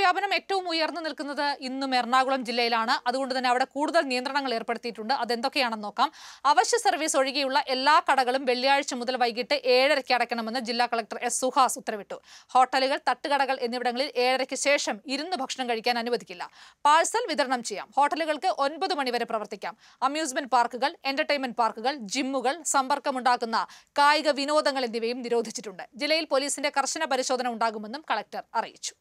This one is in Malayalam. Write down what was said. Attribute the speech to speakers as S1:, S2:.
S1: വ്യാപനം ഏറ്റവും ഉയർന്നു നിൽക്കുന്നത് ഇന്നും എറണാകുളം ജില്ലയിലാണ് അതുകൊണ്ട് തന്നെ അവിടെ കൂടുതൽ നിയന്ത്രണങ്ങൾ ഏർപ്പെടുത്തിയിട്ടുണ്ട് അതെന്തൊക്കെയാണെന്ന് നോക്കാം അവശ്യ സർവീസ് ഒഴികെയുള്ള എല്ലാ കടകളും വെള്ളിയാഴ്ച മുതൽ വൈകിട്ട് ഏഴരയ്ക്ക് അടയ്ക്കണമെന്ന് ജില്ലാ കളക്ടർ എസ് സുഹാസ് ഉത്തരവിട്ടു ഹോട്ടലുകൾ തട്ടുകടകൾ എന്നിവിടങ്ങളിൽ ഏഴരയ്ക്ക് ശേഷം ഇരുന്ന് ഭക്ഷണം കഴിക്കാൻ അനുവദിക്കില്ല പാഴ്സൽ വിതരണം ചെയ്യാം ഹോട്ടലുകൾക്ക് ഒൻപത് മണിവരെ പ്രവർത്തിക്കാം അമ്യൂസ്മെന്റ് പാർക്കുകൾ എന്റർടൈൻമെന്റ് പാർക്കുകൾ ജിമ്മുകൾ സമ്പർക്കമുണ്ടാക്കുന്ന കായിക വിനോദങ്ങൾ എന്നിവയും നിരോധിച്ചിട്ടുണ്ട് ജില്ലയിൽ പോലീസിന്റെ കർശന പരിശോധന ഉണ്ടാകുമെന്നും കളക്ടർ അറിയിച്ചു